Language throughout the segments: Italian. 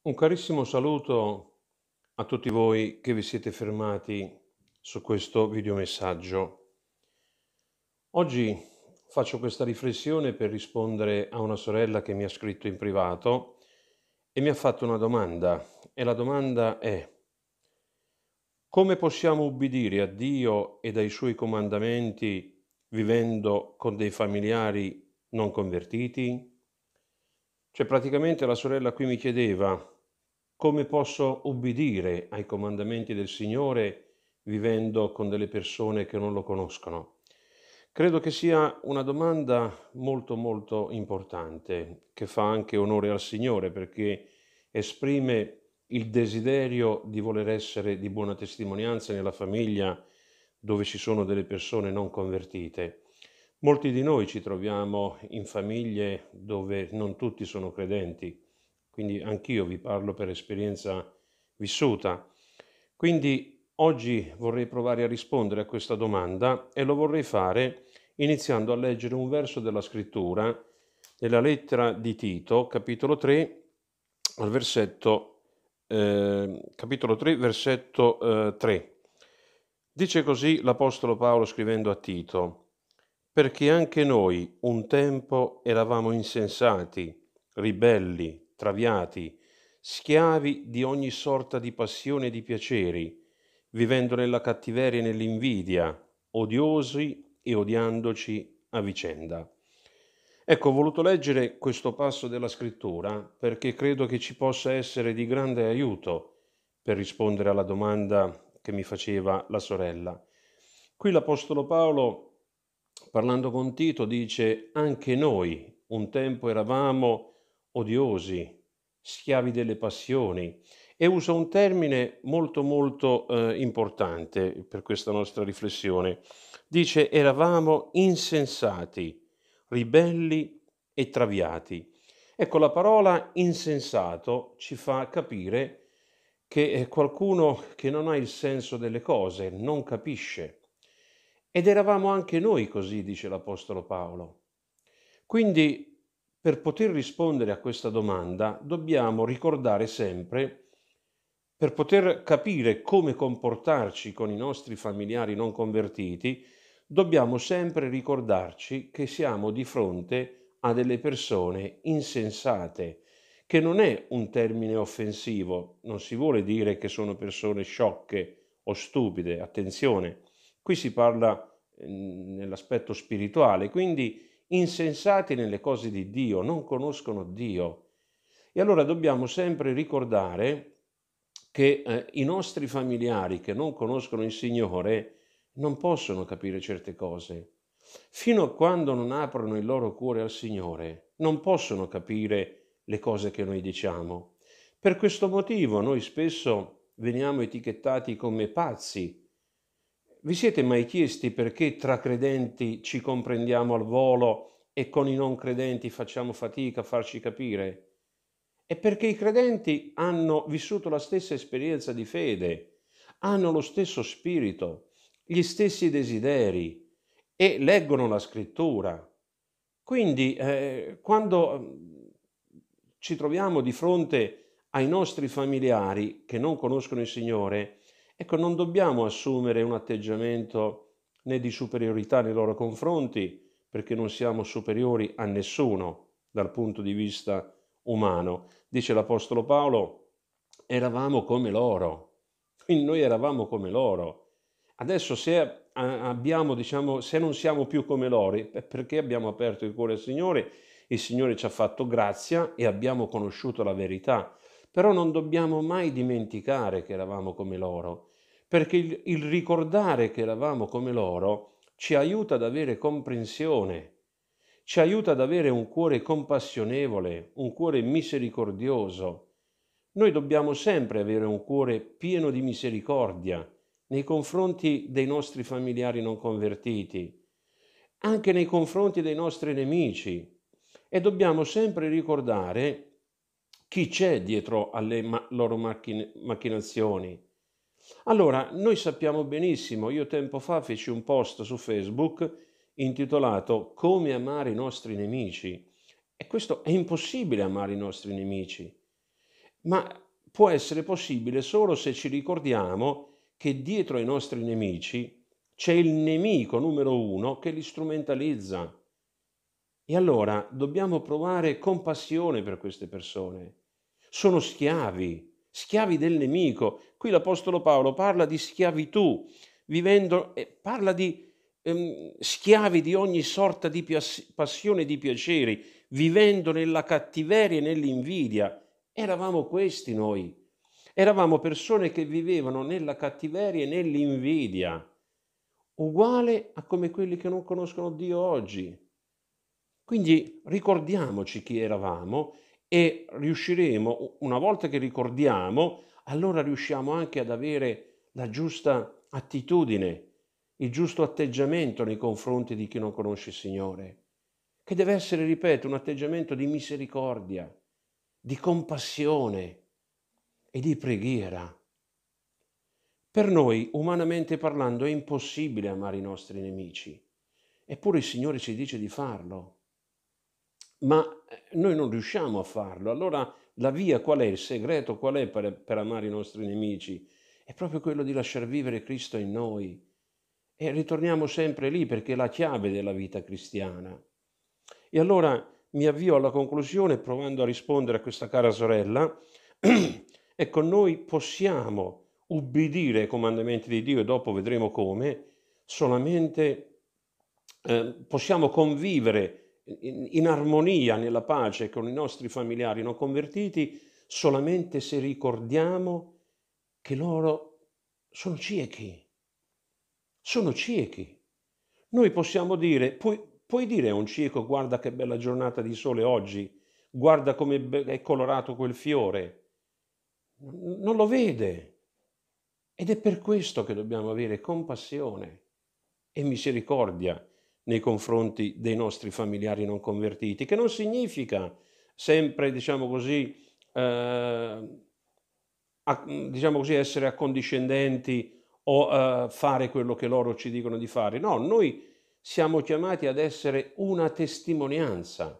Un carissimo saluto a tutti voi che vi siete fermati su questo videomessaggio. Oggi faccio questa riflessione per rispondere a una sorella che mi ha scritto in privato e mi ha fatto una domanda e la domanda è come possiamo ubbidire a Dio e ai suoi comandamenti vivendo con dei familiari non convertiti? Cioè praticamente la sorella qui mi chiedeva come posso obbedire ai comandamenti del Signore vivendo con delle persone che non lo conoscono. Credo che sia una domanda molto molto importante che fa anche onore al Signore perché esprime il desiderio di voler essere di buona testimonianza nella famiglia dove ci sono delle persone non convertite. Molti di noi ci troviamo in famiglie dove non tutti sono credenti, quindi anch'io vi parlo per esperienza vissuta. Quindi oggi vorrei provare a rispondere a questa domanda e lo vorrei fare iniziando a leggere un verso della scrittura nella lettera di Tito, capitolo 3, ehm, versetto, eh, capitolo 3 versetto eh, 3. Dice così l'Apostolo Paolo scrivendo a Tito perché anche noi un tempo eravamo insensati, ribelli, traviati, schiavi di ogni sorta di passione e di piaceri, vivendo nella cattiveria e nell'invidia, odiosi e odiandoci a vicenda. Ecco, ho voluto leggere questo passo della scrittura perché credo che ci possa essere di grande aiuto per rispondere alla domanda che mi faceva la sorella. Qui l'Apostolo Paolo parlando con Tito, dice, anche noi un tempo eravamo odiosi, schiavi delle passioni, e usa un termine molto molto eh, importante per questa nostra riflessione. Dice, eravamo insensati, ribelli e traviati. Ecco, la parola insensato ci fa capire che eh, qualcuno che non ha il senso delle cose, non capisce, ed eravamo anche noi così, dice l'Apostolo Paolo. Quindi, per poter rispondere a questa domanda, dobbiamo ricordare sempre, per poter capire come comportarci con i nostri familiari non convertiti, dobbiamo sempre ricordarci che siamo di fronte a delle persone insensate, che non è un termine offensivo, non si vuole dire che sono persone sciocche o stupide, attenzione, Qui si parla ehm, nell'aspetto spirituale, quindi insensati nelle cose di Dio, non conoscono Dio. E allora dobbiamo sempre ricordare che eh, i nostri familiari che non conoscono il Signore non possono capire certe cose. Fino a quando non aprono il loro cuore al Signore, non possono capire le cose che noi diciamo. Per questo motivo noi spesso veniamo etichettati come pazzi vi siete mai chiesti perché tra credenti ci comprendiamo al volo e con i non credenti facciamo fatica a farci capire? È perché i credenti hanno vissuto la stessa esperienza di fede, hanno lo stesso spirito, gli stessi desideri e leggono la scrittura. Quindi eh, quando mm, ci troviamo di fronte ai nostri familiari che non conoscono il Signore, Ecco, non dobbiamo assumere un atteggiamento né di superiorità nei loro confronti, perché non siamo superiori a nessuno dal punto di vista umano. Dice l'Apostolo Paolo, eravamo come loro, quindi noi eravamo come loro. Adesso se, abbiamo, diciamo, se non siamo più come loro, perché abbiamo aperto il cuore al Signore, il Signore ci ha fatto grazia e abbiamo conosciuto la verità però non dobbiamo mai dimenticare che eravamo come loro, perché il, il ricordare che eravamo come loro ci aiuta ad avere comprensione, ci aiuta ad avere un cuore compassionevole, un cuore misericordioso. Noi dobbiamo sempre avere un cuore pieno di misericordia nei confronti dei nostri familiari non convertiti, anche nei confronti dei nostri nemici. E dobbiamo sempre ricordare chi c'è dietro alle ma- loro machin- macchinazioni. Allora, noi sappiamo benissimo, io tempo fa feci un post su Facebook intitolato Come amare i nostri nemici. E questo è impossibile amare i nostri nemici, ma può essere possibile solo se ci ricordiamo che dietro ai nostri nemici c'è il nemico numero uno che li strumentalizza. E allora dobbiamo provare compassione per queste persone, sono schiavi, schiavi del nemico. Qui l'Apostolo Paolo parla di schiavitù, vivendo, eh, parla di ehm, schiavi di ogni sorta di pias- passione e di piaceri, vivendo nella cattiveria e nell'invidia. Eravamo questi noi. Eravamo persone che vivevano nella cattiveria e nell'invidia, uguale a come quelli che non conoscono Dio oggi. Quindi ricordiamoci chi eravamo e riusciremo, una volta che ricordiamo, allora riusciamo anche ad avere la giusta attitudine, il giusto atteggiamento nei confronti di chi non conosce il Signore, che deve essere, ripeto, un atteggiamento di misericordia, di compassione e di preghiera. Per noi, umanamente parlando, è impossibile amare i nostri nemici, eppure il Signore ci dice di farlo ma eh, noi non riusciamo a farlo. Allora la via qual è? Il segreto qual è per, per amare i nostri nemici? È proprio quello di lasciar vivere Cristo in noi. E ritorniamo sempre lì perché è la chiave della vita cristiana. E allora mi avvio alla conclusione provando a rispondere a questa cara sorella. ecco, noi possiamo ubbidire ai comandamenti di Dio e dopo vedremo come, solamente eh, possiamo convivere in armonia, nella pace con i nostri familiari non convertiti solamente se ricordiamo che loro sono ciechi. Sono ciechi. Noi possiamo dire, puoi, puoi dire a un cieco guarda che bella giornata di sole oggi, guarda come è colorato quel fiore. Non lo vede. Ed è per questo che dobbiamo avere compassione e misericordia nei confronti dei nostri familiari non convertiti, che non significa sempre, diciamo così, eh, a, diciamo così essere accondiscendenti o eh, fare quello che loro ci dicono di fare. No, noi siamo chiamati ad essere una testimonianza,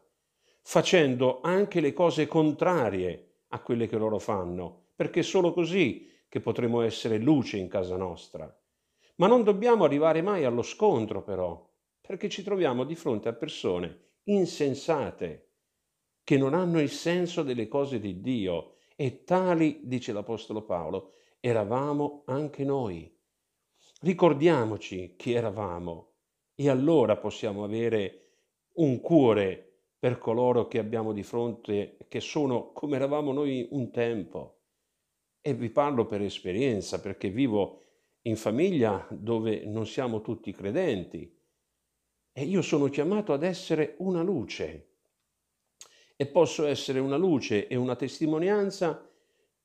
facendo anche le cose contrarie a quelle che loro fanno, perché è solo così che potremo essere luce in casa nostra. Ma non dobbiamo arrivare mai allo scontro, però perché ci troviamo di fronte a persone insensate che non hanno il senso delle cose di Dio e tali, dice l'Apostolo Paolo, eravamo anche noi. Ricordiamoci chi eravamo e allora possiamo avere un cuore per coloro che abbiamo di fronte, che sono come eravamo noi un tempo. E vi parlo per esperienza, perché vivo in famiglia dove non siamo tutti credenti e io sono chiamato ad essere una luce. E posso essere una luce e una testimonianza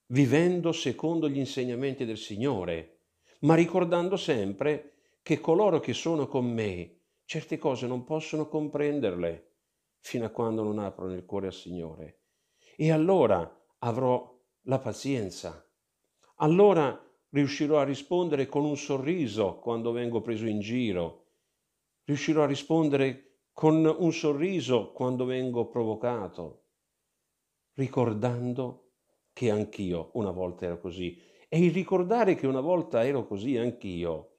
vivendo secondo gli insegnamenti del Signore, ma ricordando sempre che coloro che sono con me certe cose non possono comprenderle fino a quando non aprono il cuore al Signore. E allora avrò la pazienza. Allora riuscirò a rispondere con un sorriso quando vengo preso in giro riuscirò a rispondere con un sorriso quando vengo provocato, ricordando che anch'io una volta ero così. E il ricordare che una volta ero così anch'io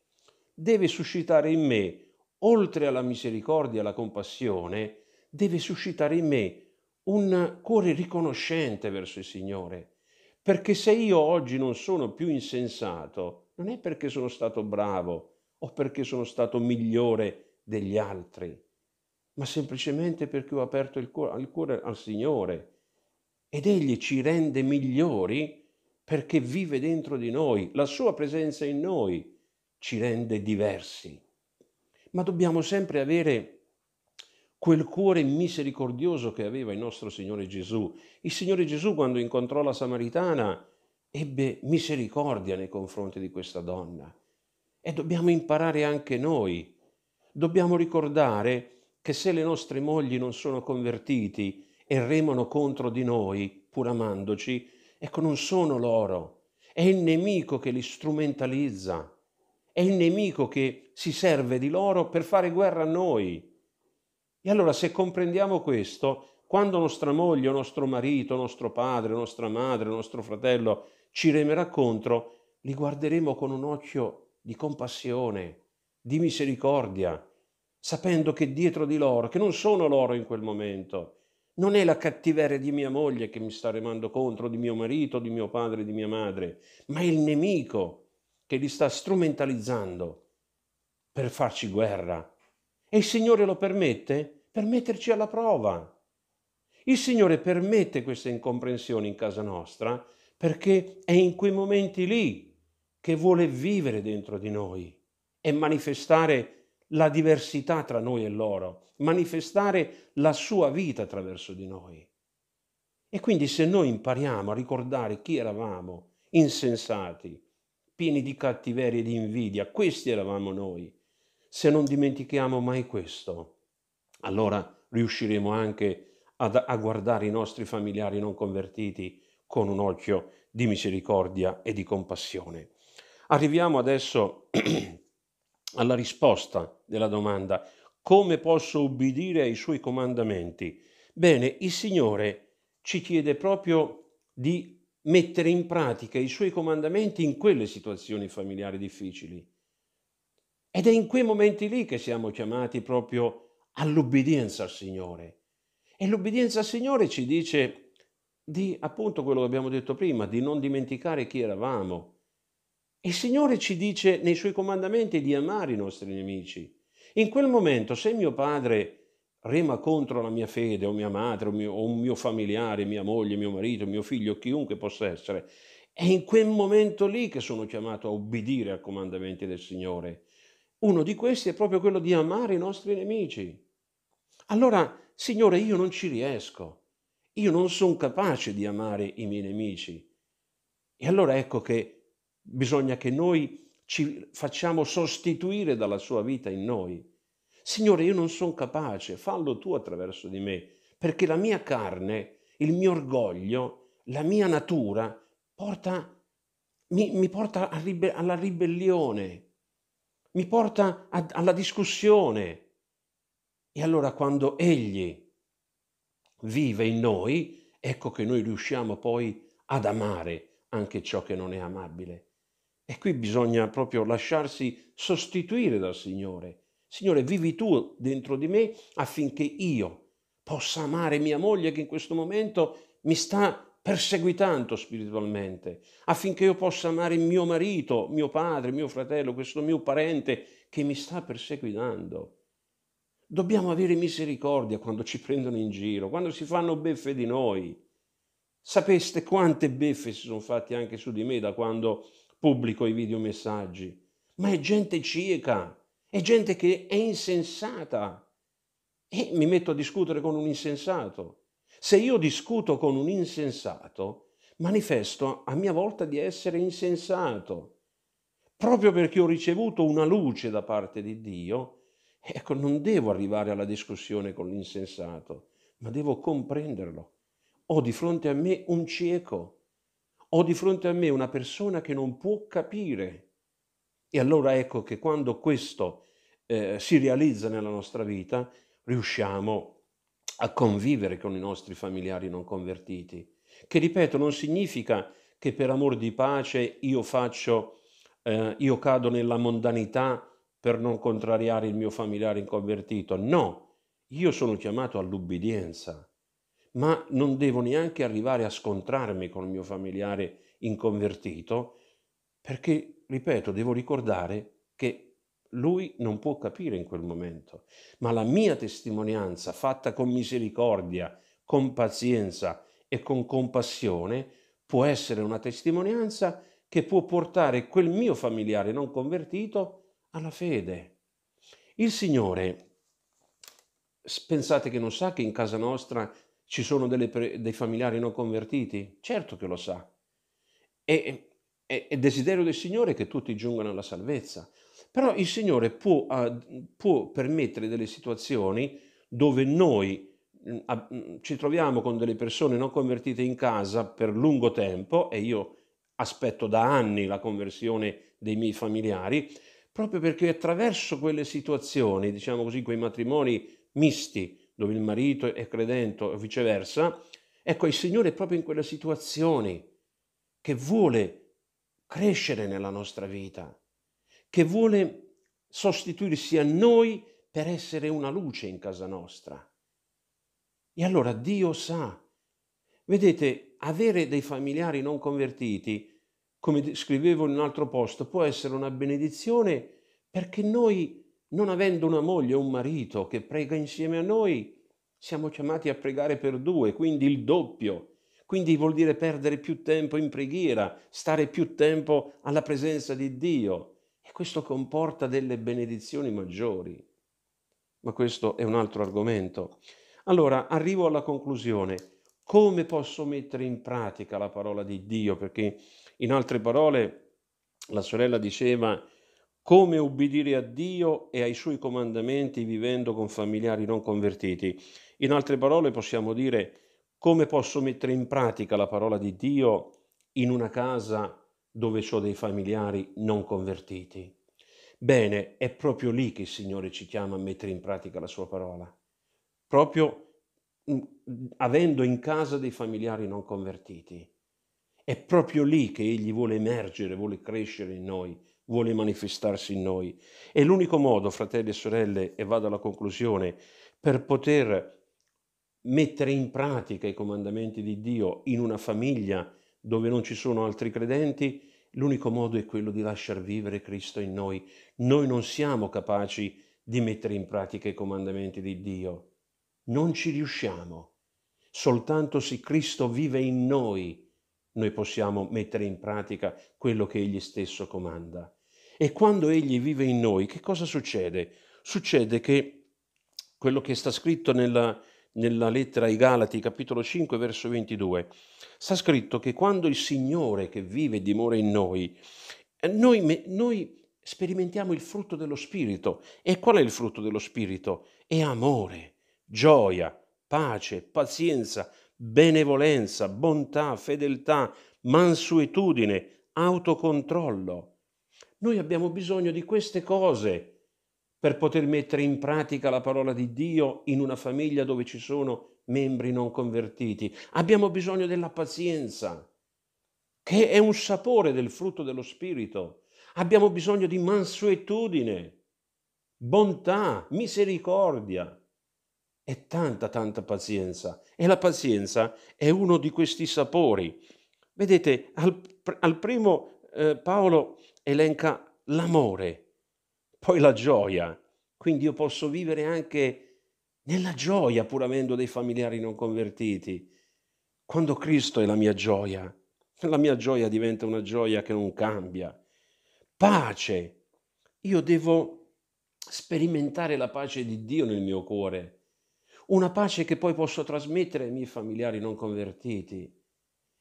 deve suscitare in me, oltre alla misericordia e alla compassione, deve suscitare in me un cuore riconoscente verso il Signore. Perché se io oggi non sono più insensato, non è perché sono stato bravo o perché sono stato migliore degli altri, ma semplicemente perché ho aperto il cuore, il cuore al Signore ed Egli ci rende migliori perché vive dentro di noi, la sua presenza in noi ci rende diversi. Ma dobbiamo sempre avere quel cuore misericordioso che aveva il nostro Signore Gesù. Il Signore Gesù quando incontrò la Samaritana ebbe misericordia nei confronti di questa donna e dobbiamo imparare anche noi dobbiamo ricordare che se le nostre mogli non sono convertiti e remano contro di noi, pur amandoci, ecco non sono loro, è il nemico che li strumentalizza, è il nemico che si serve di loro per fare guerra a noi. E allora se comprendiamo questo, quando nostra moglie, nostro marito, nostro padre, nostra madre, nostro fratello ci remerà contro, li guarderemo con un occhio di compassione, di misericordia, sapendo che dietro di loro, che non sono loro in quel momento, non è la cattiveria di mia moglie che mi sta remando contro, di mio marito, di mio padre, di mia madre, ma è il nemico che li sta strumentalizzando per farci guerra. E il Signore lo permette per metterci alla prova. Il Signore permette queste incomprensioni in casa nostra perché è in quei momenti lì che vuole vivere dentro di noi è manifestare la diversità tra noi e loro, manifestare la sua vita attraverso di noi. E quindi se noi impariamo a ricordare chi eravamo, insensati, pieni di cattiveria e di invidia, questi eravamo noi, se non dimentichiamo mai questo, allora riusciremo anche ad, a guardare i nostri familiari non convertiti con un occhio di misericordia e di compassione. Arriviamo adesso alla risposta della domanda come posso ubbidire ai suoi comandamenti? Bene, il Signore ci chiede proprio di mettere in pratica i suoi comandamenti in quelle situazioni familiari difficili. Ed è in quei momenti lì che siamo chiamati proprio all'obbedienza al Signore. E l'obbedienza al Signore ci dice di appunto quello che abbiamo detto prima, di non dimenticare chi eravamo, il Signore ci dice nei suoi comandamenti di amare i nostri nemici. In quel momento, se mio padre rema contro la mia fede, o mia madre, o, mio, o un mio familiare, mia moglie, mio marito, mio figlio, chiunque possa essere, è in quel momento lì che sono chiamato a obbedire ai comandamenti del Signore. Uno di questi è proprio quello di amare i nostri nemici. Allora, Signore, io non ci riesco, io non sono capace di amare i miei nemici. E allora ecco che bisogna che noi ci facciamo sostituire dalla sua vita in noi. Signore, io non sono capace, fallo tu attraverso di me, perché la mia carne, il mio orgoglio, la mia natura porta, mi, mi, porta ribe, alla ribellione, mi porta a, alla discussione. E allora quando Egli vive in noi, ecco che noi riusciamo poi ad amare anche ciò che non è amabile. E qui bisogna proprio lasciarsi sostituire dal Signore. Signore, vivi tu dentro di me affinché io possa amare mia moglie che in questo momento mi sta perseguitando spiritualmente, affinché io possa amare mio marito, mio padre, mio fratello, questo mio parente che mi sta perseguitando. Dobbiamo avere misericordia quando ci prendono in giro, quando si fanno beffe di noi. Sapeste quante beffe si sono fatte anche su di me da quando pubblico i videomessaggi, ma è gente cieca, è gente che è insensata. E mi metto a discutere con un insensato. Se io discuto con un insensato, manifesto a mia volta di essere insensato. Proprio perché ho ricevuto una luce da parte di Dio, ecco, non devo arrivare alla discussione con l'insensato, ma devo comprenderlo. Ho di fronte a me un cieco ho di fronte a me una persona che non può capire. E allora ecco che quando questo eh, si realizza nella nostra vita, riusciamo a convivere con i nostri familiari non convertiti, che ripeto non significa che per amor di pace io faccio, eh, io cado nella mondanità per non contrariare il mio familiare inconvertito, no, io sono chiamato all'ubbidienza ma non devo neanche arrivare a scontrarmi con il mio familiare inconvertito, perché, ripeto, devo ricordare che lui non può capire in quel momento, ma la mia testimonianza fatta con misericordia, con pazienza e con compassione può essere una testimonianza che può portare quel mio familiare non convertito alla fede. Il Signore, pensate che non sa che in casa nostra ci sono pre- dei familiari non convertiti? Certo che lo sa. E, è, è, desiderio del Signore che tutti giungano alla salvezza. Però il Signore può, uh, può permettere delle situazioni dove noi uh, ci troviamo con delle persone non convertite in casa per lungo tempo, e io aspetto da anni la conversione dei miei familiari, proprio perché attraverso quelle situazioni, diciamo così, quei matrimoni misti, dove il marito è credente o viceversa, ecco il Signore è proprio in quelle situazioni che vuole crescere nella nostra vita, che vuole sostituirsi a noi per essere una luce in casa nostra. E allora Dio sa. Vedete, avere dei familiari non convertiti, come scrivevo in un altro posto, può essere una benedizione perché noi non avendo una moglie o un marito che prega insieme a noi, siamo chiamati a pregare per due, quindi il doppio. Quindi vuol dire perdere più tempo in preghiera, stare più tempo alla presenza di Dio. E questo comporta delle benedizioni maggiori. Ma questo è un altro argomento. Allora, arrivo alla conclusione. Come posso mettere in pratica la parola di Dio? Perché in altre parole la sorella diceva come ubbidire a Dio e ai suoi comandamenti vivendo con familiari non convertiti. In altre parole possiamo dire come posso mettere in pratica la parola di Dio in una casa dove ho dei familiari non convertiti. Bene, è proprio lì che il Signore ci chiama a mettere in pratica la sua parola, proprio mm, avendo in casa dei familiari non convertiti. È proprio lì che Egli vuole emergere, vuole crescere in noi vuole manifestarsi in noi. E l'unico modo, fratelli e sorelle, e vado alla conclusione, per poter mettere in pratica i comandamenti di Dio in una famiglia dove non ci sono altri credenti, l'unico modo è quello di lasciar vivere Cristo in noi. Noi non siamo capaci di mettere in pratica i comandamenti di Dio. Non ci riusciamo. Soltanto se Cristo vive in noi noi possiamo mettere in pratica quello che Egli stesso comanda. E quando Egli vive in noi, che cosa succede? Succede che quello che sta scritto nella, nella lettera ai Galati, capitolo 5, verso 22, sta scritto che quando il Signore che vive e dimora in noi, noi, noi sperimentiamo il frutto dello Spirito. E qual è il frutto dello Spirito? È amore, gioia, pace, pazienza, benevolenza, bontà, fedeltà, mansuetudine, autocontrollo. Noi abbiamo bisogno di queste cose per poter mettere in pratica la parola di Dio in una famiglia dove ci sono membri non convertiti. Abbiamo bisogno della pazienza, che è un sapore del frutto dello Spirito. Abbiamo bisogno di mansuetudine, bontà, misericordia, è tanta, tanta pazienza. E la pazienza è uno di questi sapori. Vedete, al, al primo eh, Paolo elenca l'amore, poi la gioia. Quindi io posso vivere anche nella gioia pur avendo dei familiari non convertiti. Quando Cristo è la mia gioia, la mia gioia diventa una gioia che non cambia. Pace. Io devo sperimentare la pace di Dio nel mio cuore una pace che poi posso trasmettere ai miei familiari non convertiti.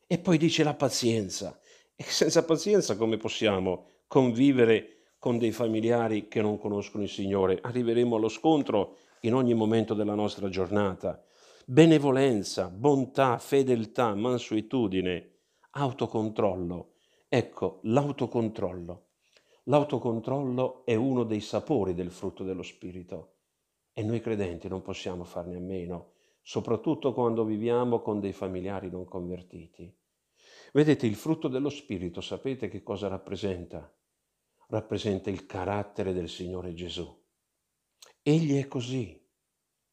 E poi dice la pazienza. E senza pazienza come possiamo convivere con dei familiari che non conoscono il Signore? Arriveremo allo scontro in ogni momento della nostra giornata. Benevolenza, bontà, fedeltà, mansuetudine, autocontrollo. Ecco, l'autocontrollo. L'autocontrollo è uno dei sapori del frutto dello Spirito e noi credenti non possiamo farne a meno, soprattutto quando viviamo con dei familiari non convertiti. Vedete, il frutto dello Spirito, sapete che cosa rappresenta? Rappresenta il carattere del Signore Gesù. Egli è così.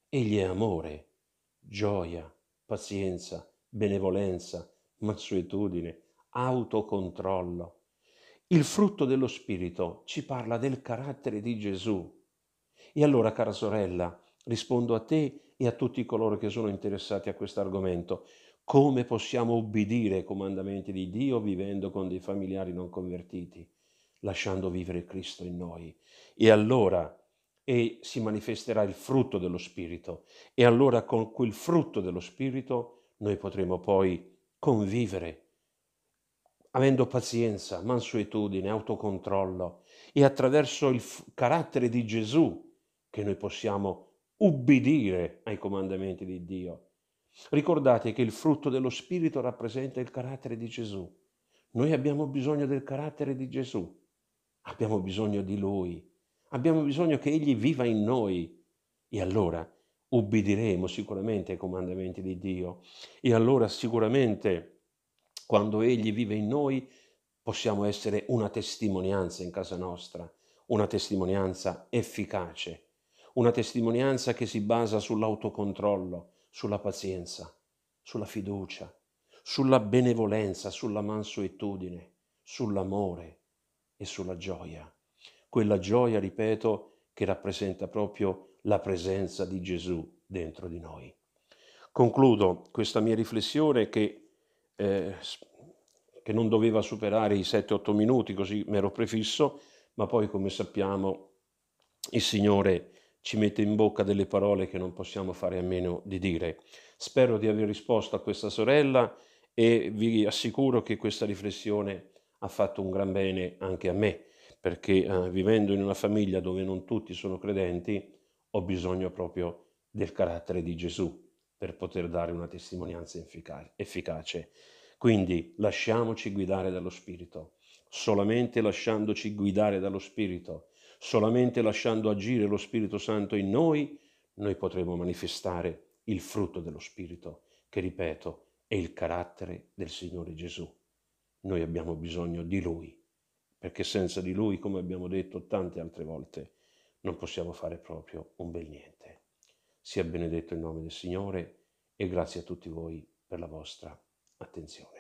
Egli è amore, gioia, pazienza, benevolenza, mansuetudine, autocontrollo. Il frutto dello Spirito ci parla del carattere di Gesù e allora, cara sorella, rispondo a te e a tutti coloro che sono interessati a questo argomento. Come possiamo obbedire ai comandamenti di Dio vivendo con dei familiari non convertiti, lasciando vivere Cristo in noi? E allora e si manifesterà il frutto dello Spirito. E allora con quel frutto dello Spirito noi potremo poi convivere, avendo pazienza, mansuetudine, autocontrollo e attraverso il f- carattere di Gesù che noi possiamo ubbidire ai comandamenti di Dio. Ricordate che il frutto dello Spirito rappresenta il carattere di Gesù. Noi abbiamo bisogno del carattere di Gesù, abbiamo bisogno di Lui, abbiamo bisogno che Egli viva in noi e allora ubbidiremo sicuramente ai comandamenti di Dio e allora sicuramente quando Egli vive in noi possiamo essere una testimonianza in casa nostra, una testimonianza efficace una testimonianza che si basa sull'autocontrollo, sulla pazienza, sulla fiducia, sulla benevolenza, sulla mansuetudine, sull'amore e sulla gioia. Quella gioia, ripeto, che rappresenta proprio la presenza di Gesù dentro di noi. Concludo questa mia riflessione che, eh, che non doveva superare i 7-8 minuti, così mi ero prefisso, ma poi come sappiamo il Signore ci mette in bocca delle parole che non possiamo fare a meno di dire. Spero di aver risposto a questa sorella e vi assicuro che questa riflessione ha fatto un gran bene anche a me, perché eh, vivendo in una famiglia dove non tutti sono credenti, ho bisogno proprio del carattere di Gesù per poter dare una testimonianza efficace. Quindi lasciamoci guidare dallo Spirito, solamente lasciandoci guidare dallo Spirito Solamente lasciando agire lo Spirito Santo in noi, noi potremo manifestare il frutto dello Spirito, che ripeto è il carattere del Signore Gesù. Noi abbiamo bisogno di Lui, perché senza di Lui, come abbiamo detto tante altre volte, non possiamo fare proprio un bel niente. Sia benedetto il nome del Signore e grazie a tutti voi per la vostra attenzione.